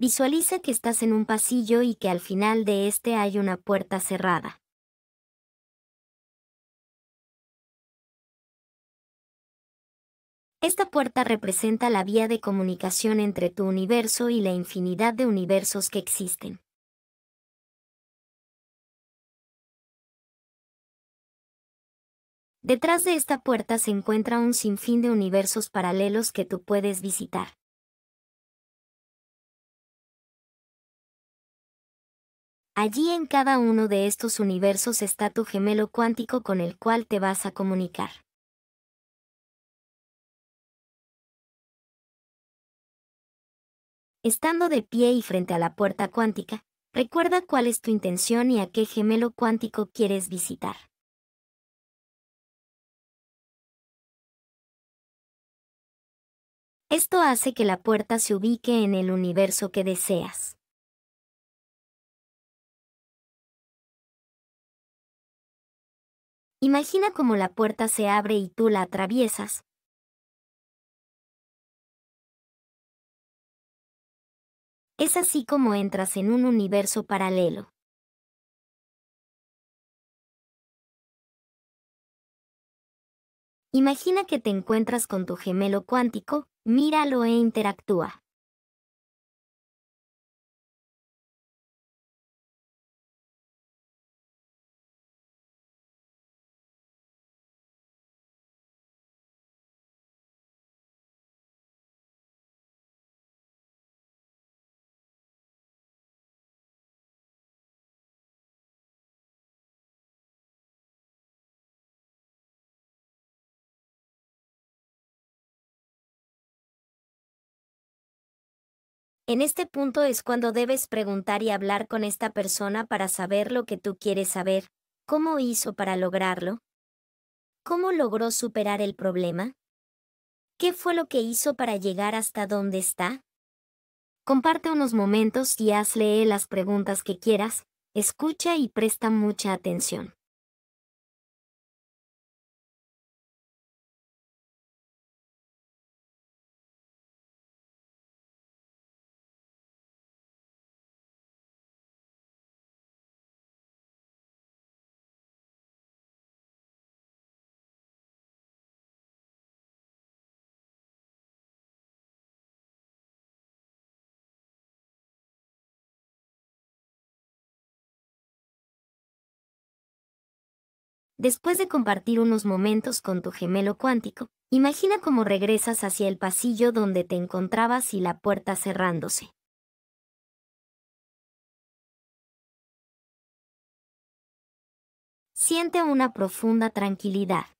Visualiza que estás en un pasillo y que al final de este hay una puerta cerrada. Esta puerta representa la vía de comunicación entre tu universo y la infinidad de universos que existen. Detrás de esta puerta se encuentra un sinfín de universos paralelos que tú puedes visitar. Allí en cada uno de estos universos está tu gemelo cuántico con el cual te vas a comunicar. Estando de pie y frente a la puerta cuántica, recuerda cuál es tu intención y a qué gemelo cuántico quieres visitar. Esto hace que la puerta se ubique en el universo que deseas. Imagina cómo la puerta se abre y tú la atraviesas. Es así como entras en un universo paralelo. Imagina que te encuentras con tu gemelo cuántico, míralo e interactúa. En este punto es cuando debes preguntar y hablar con esta persona para saber lo que tú quieres saber, cómo hizo para lograrlo, cómo logró superar el problema, qué fue lo que hizo para llegar hasta donde está. Comparte unos momentos y hazle las preguntas que quieras, escucha y presta mucha atención. Después de compartir unos momentos con tu gemelo cuántico, imagina cómo regresas hacia el pasillo donde te encontrabas y la puerta cerrándose. Siente una profunda tranquilidad.